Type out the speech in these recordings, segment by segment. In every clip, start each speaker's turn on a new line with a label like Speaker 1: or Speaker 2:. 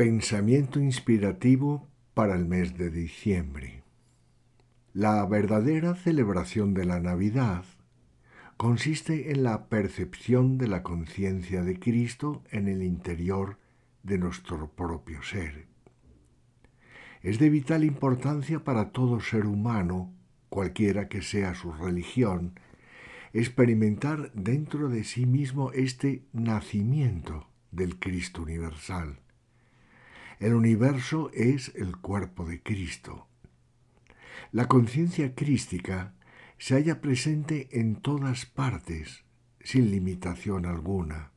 Speaker 1: Pensamiento inspirativo para el mes de diciembre. La verdadera celebración de la Navidad consiste en la percepción de la conciencia de Cristo en el interior de nuestro propio ser. Es de vital importancia para todo ser humano, cualquiera que sea su religión, experimentar dentro de sí mismo este nacimiento del Cristo universal el universo es el cuerpo de Cristo. La conciencia crística se halla presente en todas partes, sin limitación alguna.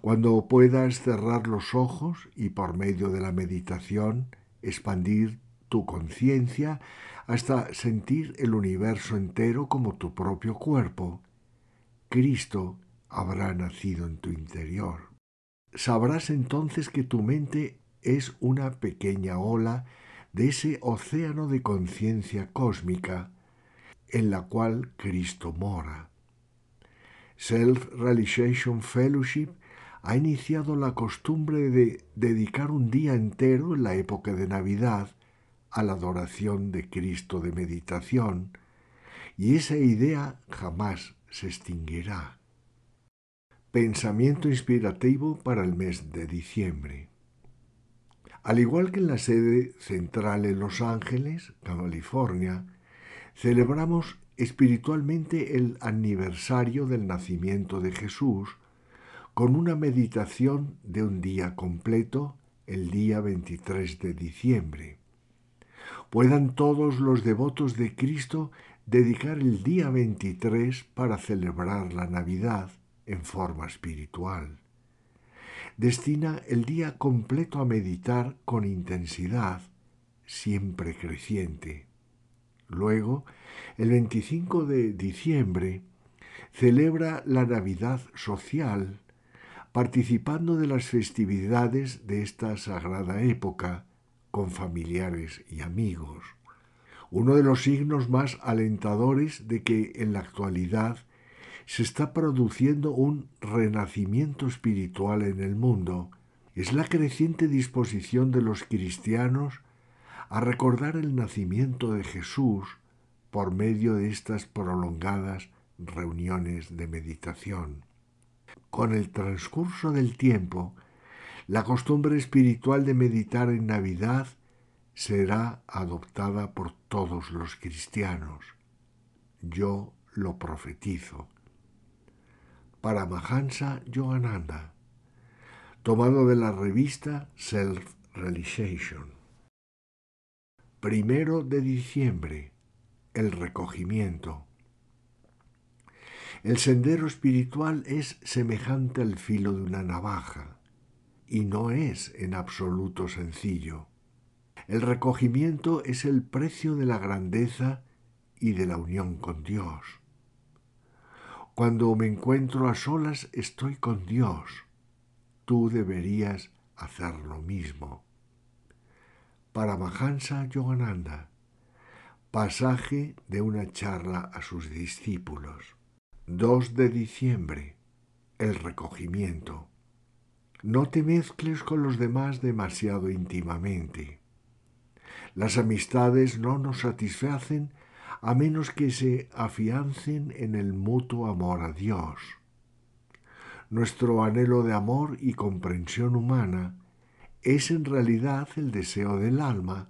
Speaker 1: Cuando puedas cerrar los ojos y por medio de la meditación expandir tu conciencia hasta sentir el universo entero como tu propio cuerpo, Cristo habrá nacido en tu interior. Sabrás entonces que tu mente es una pequeña ola de ese océano de conciencia cósmica en la cual Cristo mora. Self-Realization Fellowship ha iniciado la costumbre de dedicar un día entero en la época de Navidad a la adoración de Cristo de meditación, y esa idea jamás se extinguirá. Pensamiento inspirativo para el mes de diciembre. Al igual que en la sede central en Los Ángeles, California, celebramos espiritualmente el aniversario del nacimiento de Jesús con una meditación de un día completo el día 23 de diciembre. Puedan todos los devotos de Cristo dedicar el día 23 para celebrar la Navidad en forma espiritual. Destina el día completo a meditar con intensidad, siempre creciente. Luego, el 25 de diciembre, celebra la Navidad social, participando de las festividades de esta sagrada época con familiares y amigos. Uno de los signos más alentadores de que en la actualidad se está produciendo un renacimiento espiritual en el mundo. Es la creciente disposición de los cristianos a recordar el nacimiento de Jesús por medio de estas prolongadas reuniones de meditación. Con el transcurso del tiempo, la costumbre espiritual de meditar en Navidad será adoptada por todos los cristianos. Yo lo profetizo para Mahansa Yogananda, tomado de la revista Self Realization. Primero de diciembre, el recogimiento. El sendero espiritual es semejante al filo de una navaja y no es en absoluto sencillo. El recogimiento es el precio de la grandeza y de la unión con Dios. Cuando me encuentro a solas estoy con Dios. Tú deberías hacer lo mismo. Para Paramahansa Yogananda. Pasaje de una charla a sus discípulos. 2 de diciembre. El recogimiento. No te mezcles con los demás demasiado íntimamente. Las amistades no nos satisfacen a menos que se afiancen en el mutuo amor a Dios. Nuestro anhelo de amor y comprensión humana es en realidad el deseo del alma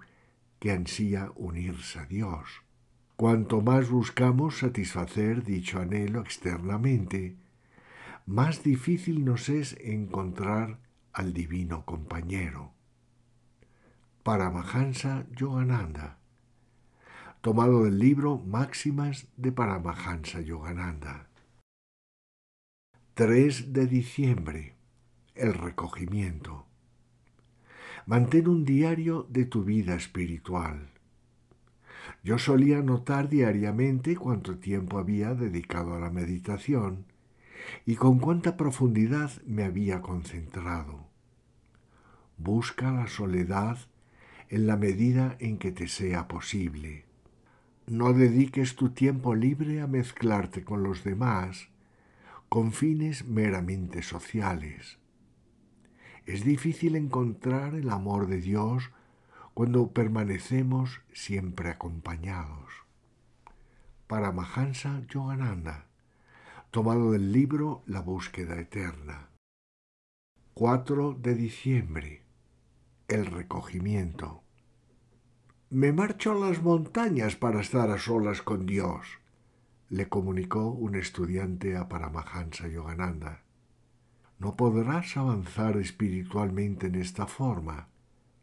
Speaker 1: que ansía unirse a Dios. Cuanto más buscamos satisfacer dicho anhelo externamente, más difícil nos es encontrar al divino compañero. Paramahansa Yogananda tomado del libro Máximas de Paramahansa Yogananda. 3 de diciembre. El recogimiento. Mantén un diario de tu vida espiritual. Yo solía notar diariamente cuánto tiempo había dedicado a la meditación y con cuánta profundidad me había concentrado. Busca la soledad en la medida en que te sea posible. No dediques tu tiempo libre a mezclarte con los demás con fines meramente sociales. Es difícil encontrar el amor de Dios cuando permanecemos siempre acompañados. Para Mahansa Yogananda, tomado del libro La búsqueda eterna. 4 de diciembre. El recogimiento. Me marcho a las montañas para estar a solas con Dios, le comunicó un estudiante a Paramahansa Yogananda. No podrás avanzar espiritualmente en esta forma,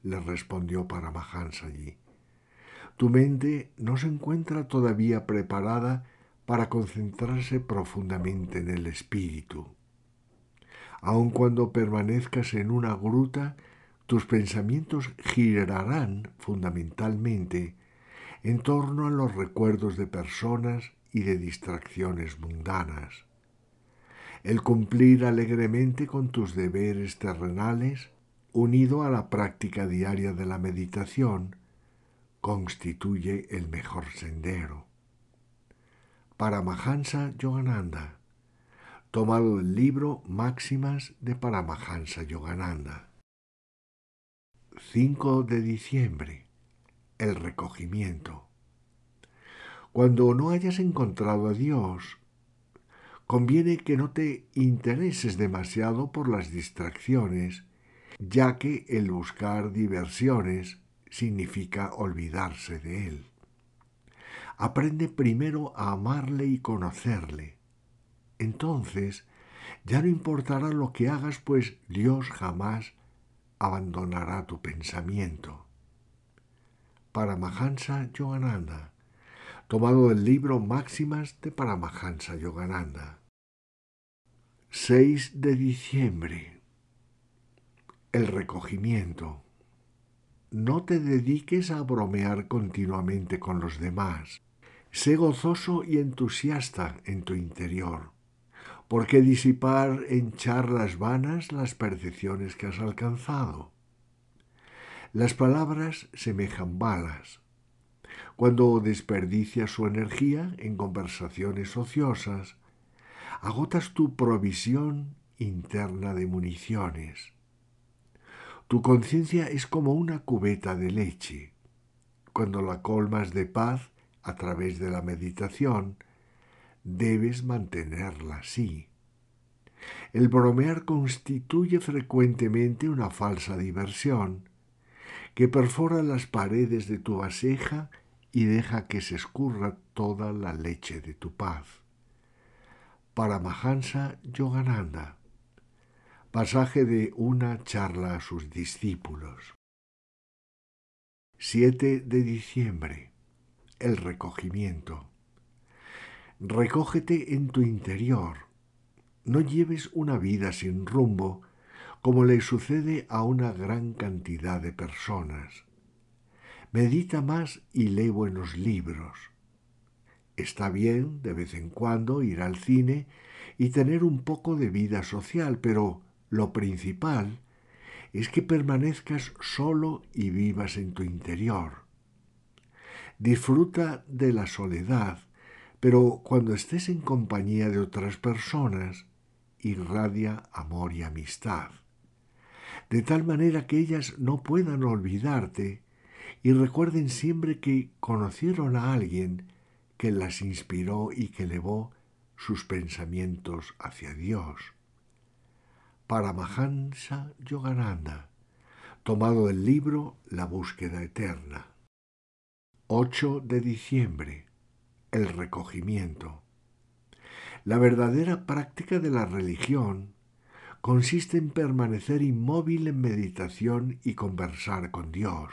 Speaker 1: le respondió Paramahansa allí. Tu mente no se encuentra todavía preparada para concentrarse profundamente en el espíritu. Aun cuando permanezcas en una gruta, tus pensamientos girarán fundamentalmente en torno a los recuerdos de personas y de distracciones mundanas. El cumplir alegremente con tus deberes terrenales, unido a la práctica diaria de la meditación, constituye el mejor sendero. Para Mahansa Yogananda, tomado el libro Máximas de Paramahansa Yogananda. 5 de diciembre. El recogimiento. Cuando no hayas encontrado a Dios, conviene que no te intereses demasiado por las distracciones, ya que el buscar diversiones significa olvidarse de Él. Aprende primero a amarle y conocerle. Entonces, ya no importará lo que hagas, pues Dios jamás abandonará tu pensamiento. Paramahansa Yogananda, tomado del libro Máximas de Paramahansa Yogananda. 6 de diciembre. El recogimiento. No te dediques a bromear continuamente con los demás. Sé gozoso y entusiasta en tu interior. ¿Por qué disipar en charlas vanas las percepciones que has alcanzado? Las palabras semejan balas. Cuando desperdicias su energía en conversaciones ociosas, agotas tu provisión interna de municiones. Tu conciencia es como una cubeta de leche. Cuando la colmas de paz a través de la meditación, debes mantenerla así. El bromear constituye frecuentemente una falsa diversión que perfora las paredes de tu vasija y deja que se escurra toda la leche de tu paz. Para Mahansa Yogananda. Pasaje de una charla a sus discípulos. 7 de diciembre. El recogimiento. Recógete en tu interior. No lleves una vida sin rumbo, como le sucede a una gran cantidad de personas. Medita más y lee buenos libros. Está bien de vez en cuando ir al cine y tener un poco de vida social, pero lo principal es que permanezcas solo y vivas en tu interior. Disfruta de la soledad pero cuando estés en compañía de otras personas, irradia amor y amistad, de tal manera que ellas no puedan olvidarte y recuerden siempre que conocieron a alguien que las inspiró y que elevó sus pensamientos hacia Dios. Paramahansa Yogananda, tomado del libro La búsqueda eterna. 8 de diciembre el recogimiento. La verdadera práctica de la religión consiste en permanecer inmóvil en meditación y conversar con Dios.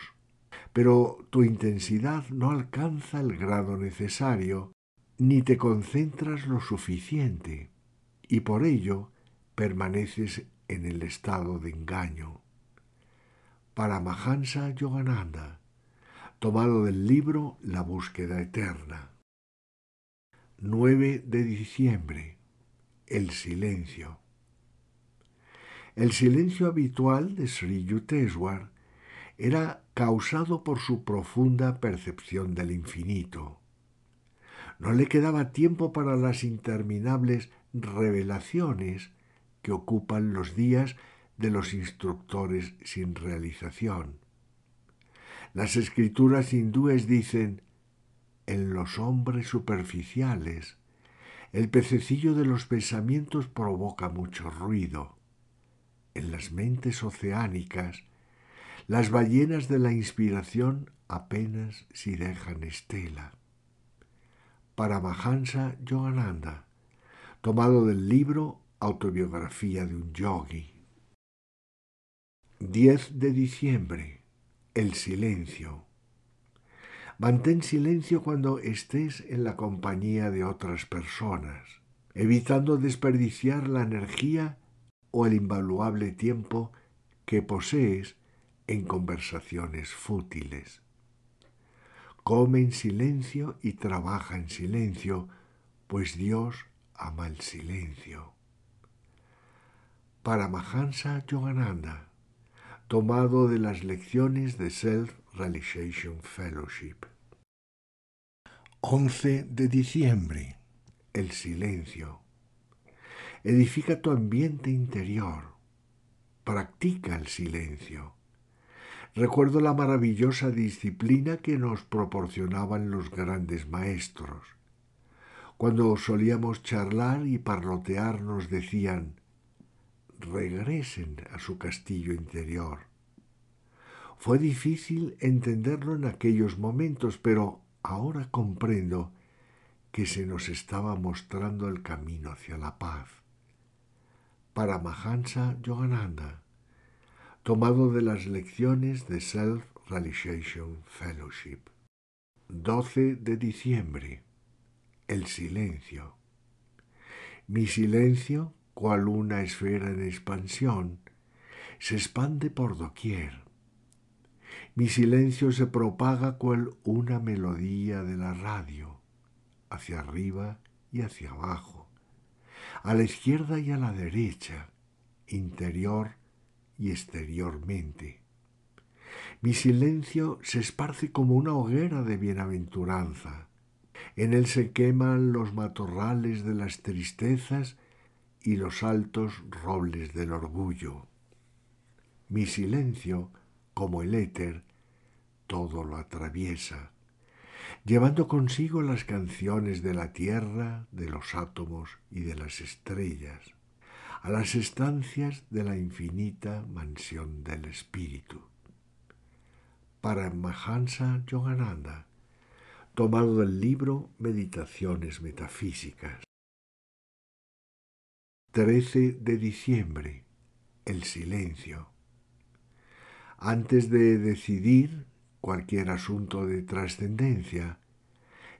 Speaker 1: Pero tu intensidad no alcanza el grado necesario, ni te concentras lo suficiente, y por ello permaneces en el estado de engaño. Para Mahansa Yogananda, tomado del libro La búsqueda eterna. 9 de diciembre, el silencio. El silencio habitual de Sri Yuteshwar era causado por su profunda percepción del infinito. No le quedaba tiempo para las interminables revelaciones que ocupan los días de los instructores sin realización. Las escrituras hindúes dicen, en los hombres superficiales. El pececillo de los pensamientos provoca mucho ruido. En las mentes oceánicas, las ballenas de la inspiración apenas si dejan estela. Para Mahansa Yogananda, tomado del libro Autobiografía de un yogi. 10 de diciembre. El silencio. Mantén silencio cuando estés en la compañía de otras personas, evitando desperdiciar la energía o el invaluable tiempo que posees en conversaciones fútiles. Come en silencio y trabaja en silencio, pues Dios ama el silencio. Para Mahansa Yogananda, tomado de las lecciones de Self Realization Fellowship. 11 de diciembre. El silencio. Edifica tu ambiente interior. Practica el silencio. Recuerdo la maravillosa disciplina que nos proporcionaban los grandes maestros. Cuando solíamos charlar y parlotear nos decían, regresen a su castillo interior fue difícil entenderlo en aquellos momentos, pero ahora comprendo que se nos estaba mostrando el camino hacia la paz. Para Mahansa Yogananda, tomado de las lecciones de Self Realization Fellowship. 12 de diciembre. El silencio. Mi silencio, cual una esfera en expansión, se expande por doquier mi silencio se propaga cual una melodía de la radio, hacia arriba y hacia abajo, a la izquierda y a la derecha, interior y exteriormente. Mi silencio se esparce como una hoguera de bienaventuranza. En él se queman los matorrales de las tristezas y los altos robles del orgullo. Mi silencio como el éter, todo lo atraviesa, llevando consigo las canciones de la tierra, de los átomos y de las estrellas, a las estancias de la infinita mansión del espíritu. Para Mahansa Yogananda, tomado del libro Meditaciones Metafísicas. 13 de diciembre. El silencio antes de decidir cualquier asunto de trascendencia.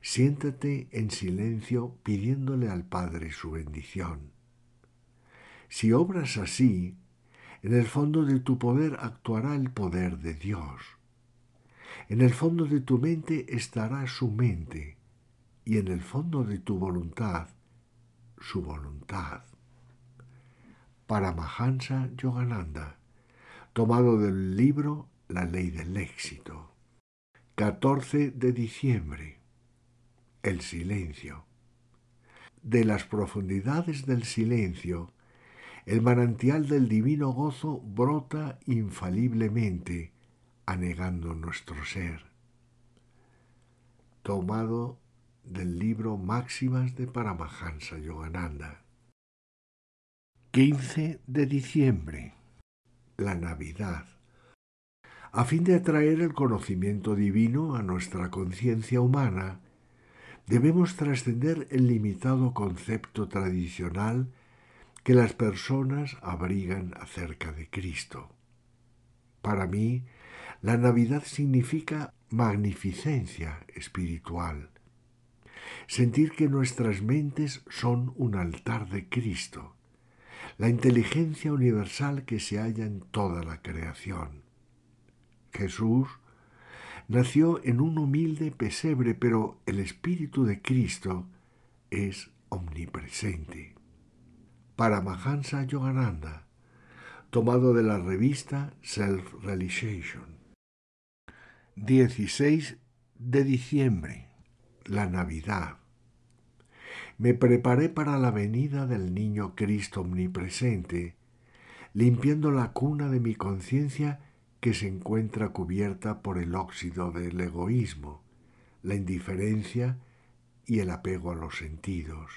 Speaker 1: Siéntate en silencio pidiéndole al Padre su bendición. Si obras así, en el fondo de tu poder actuará el poder de Dios. En el fondo de tu mente estará su mente y en el fondo de tu voluntad su voluntad. Para Mahansa Yogananda tomado del libro La ley del éxito. 14 de diciembre. El silencio. De las profundidades del silencio, el manantial del divino gozo brota infaliblemente, anegando nuestro ser. Tomado del libro Máximas de Paramahansa Yogananda. 15 de diciembre la Navidad, a fin de atraer el conocimiento divino a nuestra conciencia humana, debemos trascender el limitado concepto tradicional que las personas abrigan acerca de Cristo. Para mí, la Navidad significa magnificencia espiritual, sentir que nuestras mentes son un altar de Cristo, la inteligencia universal que se halla en toda la creación. Jesús nació en un humilde pesebre, pero el Espíritu de Cristo es omnipresente. Para Mahansa Yogananda, tomado de la revista Self-Realization. 16 de diciembre, la Navidad me preparé para la venida del niño Cristo omnipresente, limpiando la cuna de mi conciencia que se encuentra cubierta por el óxido del egoísmo, la indiferencia y el apego a los sentidos.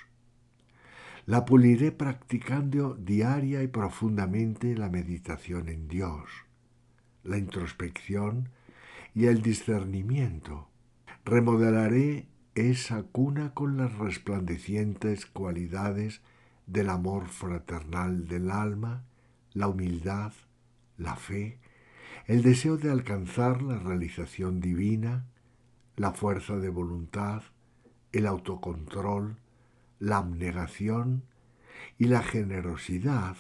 Speaker 1: La puliré practicando diaria y profundamente la meditación en Dios, la introspección y el discernimiento. Remodelaré esa cuna con las resplandecientes cualidades del amor fraternal del alma, la humildad, la fe, el deseo de alcanzar la realización divina, la fuerza de voluntad, el autocontrol, la abnegación y la generosidad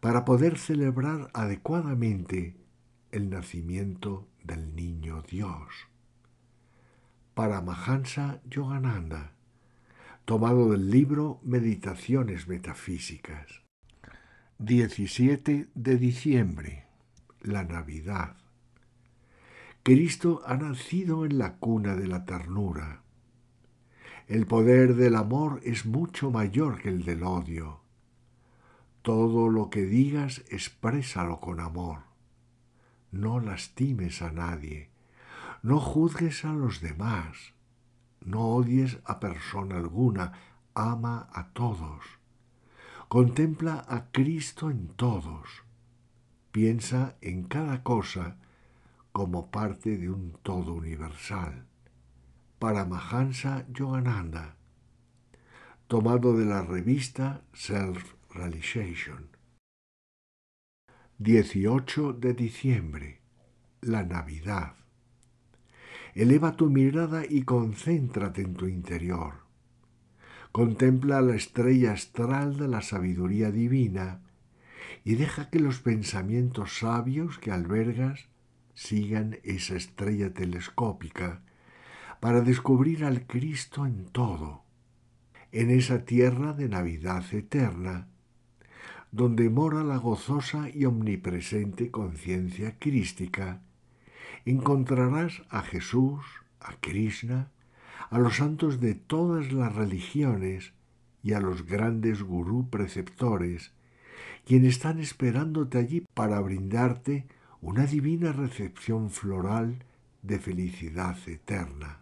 Speaker 1: para poder celebrar adecuadamente el nacimiento del niño Dios. Para Mahansa Yogananda, tomado del libro Meditaciones Metafísicas. 17 de diciembre, la Navidad. Cristo ha nacido en la cuna de la ternura. El poder del amor es mucho mayor que el del odio. Todo lo que digas exprésalo con amor. No lastimes a nadie no juzgues a los demás, no odies a persona alguna, ama a todos. Contempla a Cristo en todos. Piensa en cada cosa como parte de un todo universal. Para Yogananda, tomado de la revista Self Realization. 18 de diciembre, la Navidad. Eleva tu mirada y concéntrate en tu interior. Contempla la estrella astral de la sabiduría divina y deja que los pensamientos sabios que albergas sigan esa estrella telescópica para descubrir al Cristo en todo, en esa tierra de Navidad eterna, donde mora la gozosa y omnipresente conciencia crística encontrarás a Jesús, a Krishna, a los santos de todas las religiones y a los grandes gurú preceptores, quienes están esperándote allí para brindarte una divina recepción floral de felicidad eterna.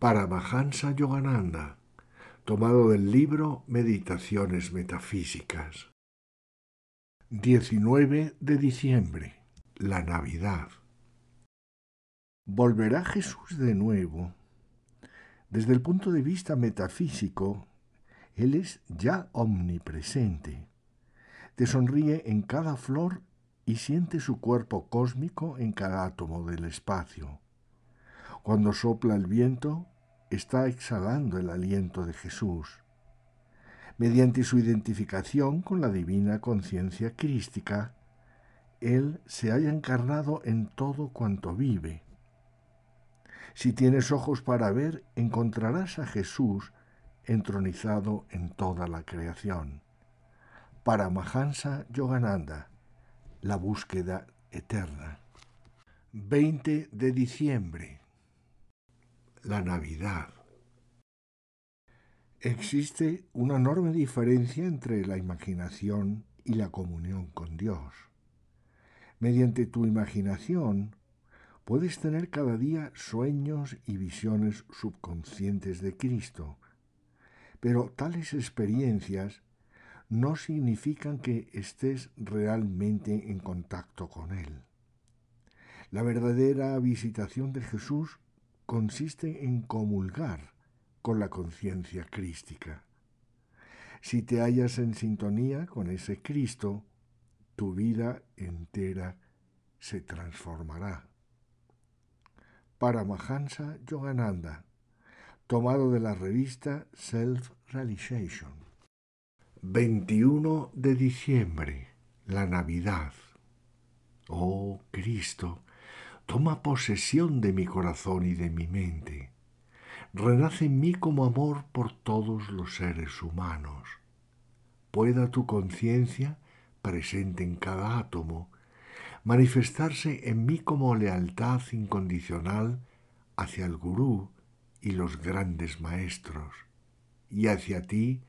Speaker 1: Para Mahansa Yogananda, tomado del libro Meditaciones Metafísicas. 19 de diciembre, la Navidad. Volverá Jesús de nuevo. Desde el punto de vista metafísico, Él es ya omnipresente. Te sonríe en cada flor y siente su cuerpo cósmico en cada átomo del espacio. Cuando sopla el viento, está exhalando el aliento de Jesús. Mediante su identificación con la divina conciencia crística, Él se haya encarnado en todo cuanto vive si tienes ojos para ver, encontrarás a Jesús entronizado en toda la creación. Para Mahansa Yogananda, la búsqueda eterna. 20 de diciembre. La Navidad. Existe una enorme diferencia entre la imaginación y la comunión con Dios. Mediante tu imaginación puedes tener cada día sueños y visiones subconscientes de Cristo, pero tales experiencias no significan que estés realmente en contacto con Él. La verdadera visitación de Jesús consiste en comulgar con la conciencia crística. Si te hallas en sintonía con ese Cristo, tu vida entera se transformará. Para Paramahansa Yogananda, tomado de la revista Self-Realization. 21 de diciembre, la Navidad. Oh Cristo, toma posesión de mi corazón y de mi mente. Renace en mí como amor por todos los seres humanos. Pueda tu conciencia, presente en cada átomo, manifestarse en mí como lealtad incondicional hacia el gurú y los grandes maestros, y hacia ti,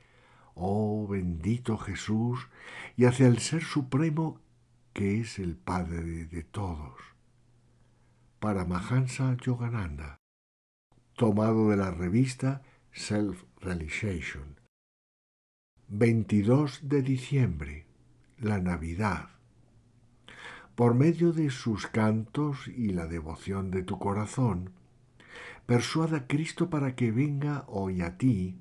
Speaker 1: oh bendito Jesús, y hacia el Ser Supremo que es el Padre de todos. Para Mahansa Yogananda, tomado de la revista Self-Realization. 22 de diciembre, la Navidad por medio de sus cantos y la devoción de tu corazón, persuada a Cristo para que venga hoy a ti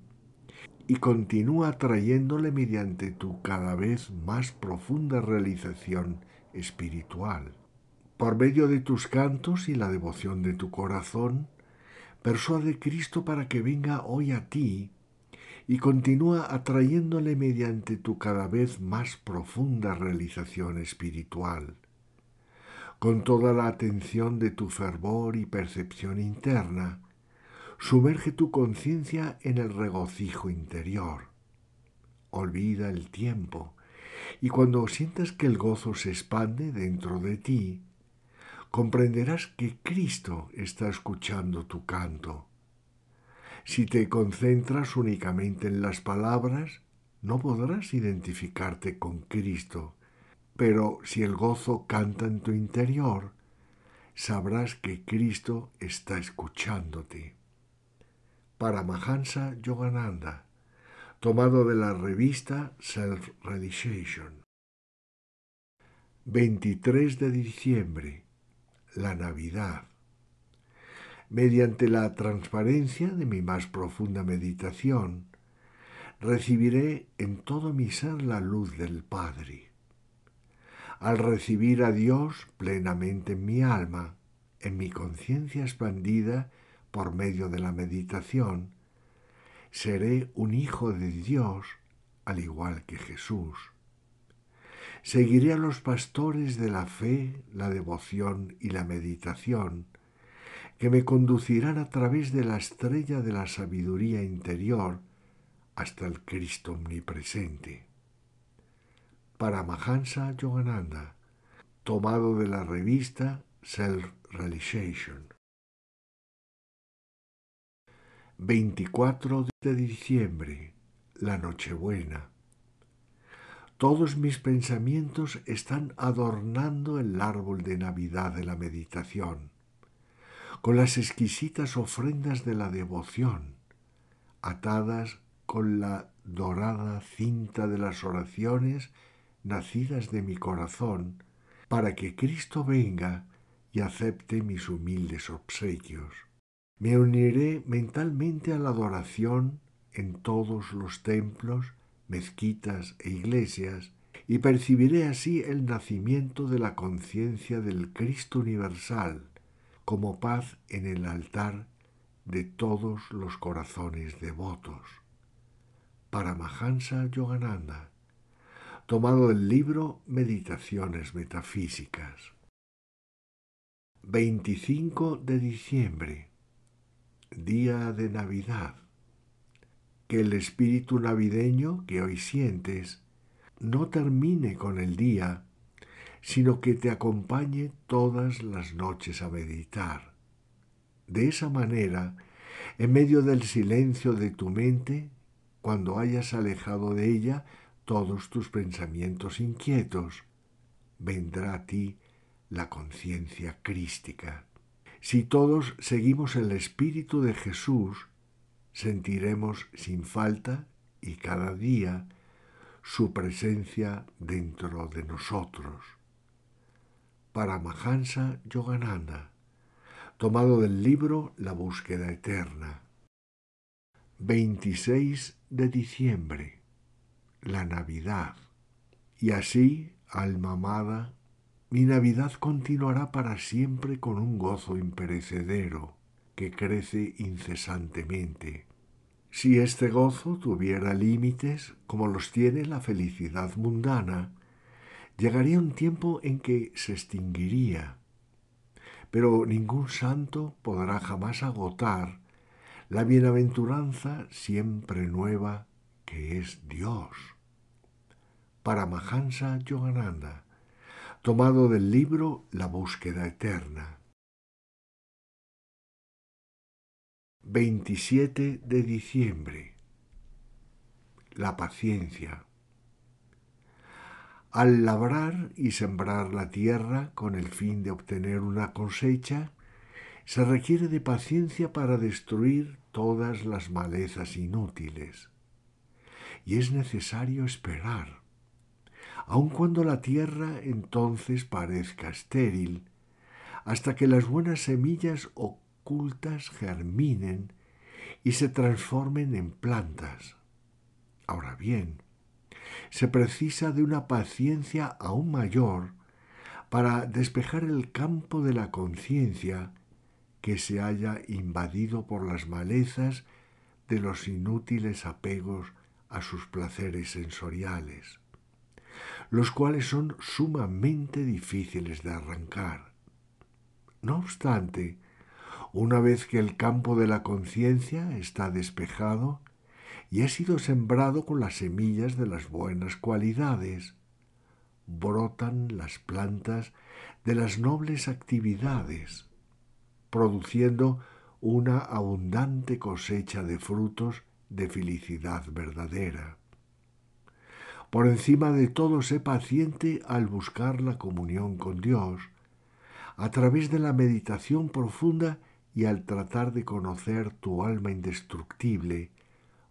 Speaker 1: y continúa atrayéndole mediante tu cada vez más profunda realización espiritual. Por medio de tus cantos y la devoción de tu corazón, persuade a Cristo para que venga hoy a ti y continúa atrayéndole mediante tu cada vez más profunda realización espiritual con toda la atención de tu fervor y percepción interna, sumerge tu conciencia en el regocijo interior. Olvida el tiempo y cuando sientas que el gozo se expande dentro de ti, comprenderás que Cristo está escuchando tu canto. Si te concentras únicamente en las palabras, no podrás identificarte con Cristo pero si el gozo canta en tu interior, sabrás que Cristo está escuchándote. Paramahansa Yogananda, tomado de la revista Self-Realization. 23 de diciembre, la Navidad. Mediante la transparencia de mi más profunda meditación, recibiré en todo mi ser la luz del Padre al recibir a Dios plenamente en mi alma, en mi conciencia expandida por medio de la meditación, seré un hijo de Dios al igual que Jesús. Seguiré a los pastores de la fe, la devoción y la meditación, que me conducirán a través de la estrella de la sabiduría interior hasta el Cristo omnipresente para Mahansa Yogananda, tomado de la revista Self-Realization. 24 de diciembre, la Nochebuena. Todos mis pensamientos están adornando el árbol de Navidad de la meditación, con las exquisitas ofrendas de la devoción, atadas con la dorada cinta de las oraciones nacidas de mi corazón, para que Cristo venga y acepte mis humildes obsequios. Me uniré mentalmente a la adoración en todos los templos, mezquitas e iglesias, y percibiré así el nacimiento de la conciencia del Cristo universal como paz en el altar de todos los corazones devotos. Para Mahansa Yogananda, tomado el libro Meditaciones Metafísicas. 25 de diciembre, día de Navidad. Que el espíritu navideño que hoy sientes no termine con el día, sino que te acompañe todas las noches a meditar. De esa manera, en medio del silencio de tu mente, cuando hayas alejado de ella, todos tus pensamientos inquietos, vendrá a ti la conciencia crística. Si todos seguimos el espíritu de Jesús, sentiremos sin falta y cada día su presencia dentro de nosotros. Para Mahansa Yogananda, tomado del libro La búsqueda eterna. 26 de diciembre la Navidad. Y así, alma amada, mi Navidad continuará para siempre con un gozo imperecedero que crece incesantemente. Si este gozo tuviera límites como los tiene la felicidad mundana, llegaría un tiempo en que se extinguiría. Pero ningún santo podrá jamás agotar la bienaventuranza siempre nueva que es Dios. Mahansa Yogananda, tomado del libro La búsqueda eterna. 27 de diciembre. La paciencia. Al labrar y sembrar la tierra con el fin de obtener una cosecha, se requiere de paciencia para destruir todas las malezas inútiles. Y es necesario esperar aun cuando la tierra entonces parezca estéril, hasta que las buenas semillas ocultas germinen y se transformen en plantas. Ahora bien, se precisa de una paciencia aún mayor para despejar el campo de la conciencia que se haya invadido por las malezas de los inútiles apegos a sus placeres sensoriales los cuales son sumamente difíciles de arrancar. No obstante, una vez que el campo de la conciencia está despejado y ha sido sembrado con las semillas de las buenas cualidades, brotan las plantas de las nobles actividades, produciendo una abundante cosecha de frutos de felicidad verdadera. Por encima de todo, sé paciente al buscar la comunión con Dios, a través de la meditación profunda y al tratar de conocer tu alma indestructible,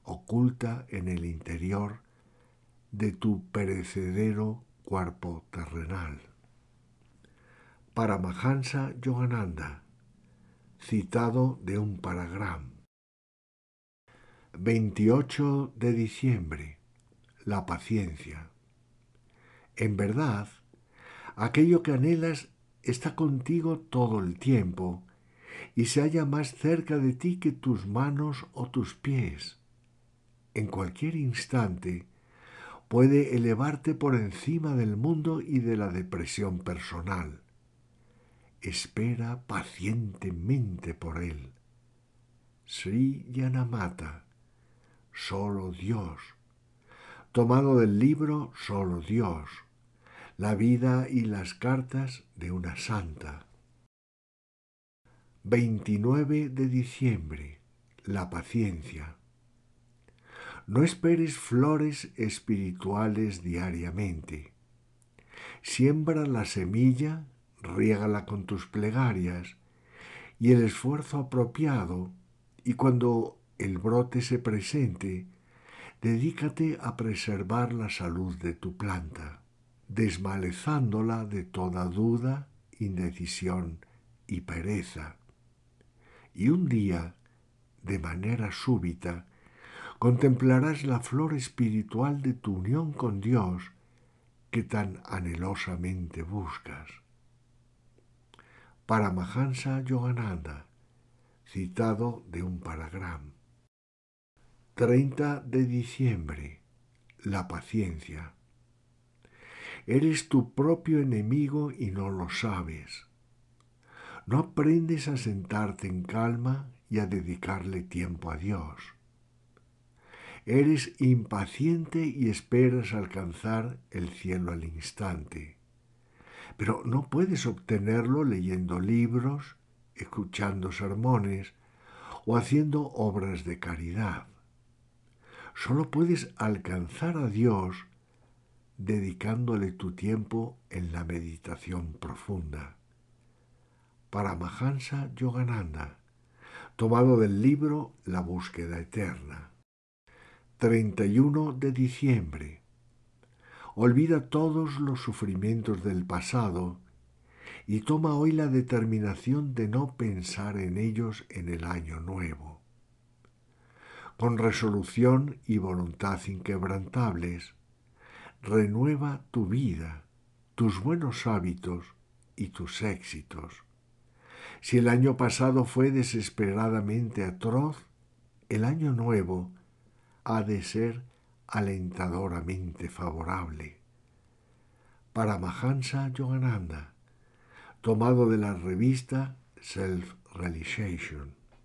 Speaker 1: oculta en el interior de tu perecedero cuerpo terrenal. Paramahansa Yogananda, citado de un paragrama. 28 de diciembre la paciencia. En verdad, aquello que anhelas está contigo todo el tiempo y se halla más cerca de ti que tus manos o tus pies. En cualquier instante puede elevarte por encima del mundo y de la depresión personal. Espera pacientemente por él. Sri Yanamata, solo Dios tomado del libro Solo Dios, la vida y las cartas de una santa. 29 de diciembre. La paciencia. No esperes flores espirituales diariamente. Siembra la semilla, riégala con tus plegarias y el esfuerzo apropiado, y cuando el brote se presente, Dedícate a preservar la salud de tu planta, desmalezándola de toda duda, indecisión y pereza. Y un día, de manera súbita, contemplarás la flor espiritual de tu unión con Dios que tan anhelosamente buscas. para Paramahansa Yogananda, citado de un paragrama. 30 de diciembre. La paciencia. Eres tu propio enemigo y no lo sabes. No aprendes a sentarte en calma y a dedicarle tiempo a Dios. Eres impaciente y esperas alcanzar el cielo al instante. Pero no puedes obtenerlo leyendo libros, escuchando sermones o haciendo obras de caridad. Solo puedes alcanzar a Dios dedicándole tu tiempo en la meditación profunda. Para Mahansa Yogananda, tomado del libro La búsqueda eterna. 31 de diciembre. Olvida todos los sufrimientos del pasado y toma hoy la determinación de no pensar en ellos en el año nuevo con resolución y voluntad inquebrantables. Renueva tu vida, tus buenos hábitos y tus éxitos. Si el año pasado fue desesperadamente atroz, el año nuevo ha de ser alentadoramente favorable. Para Mahansa Yogananda, tomado de la revista Self-Realization.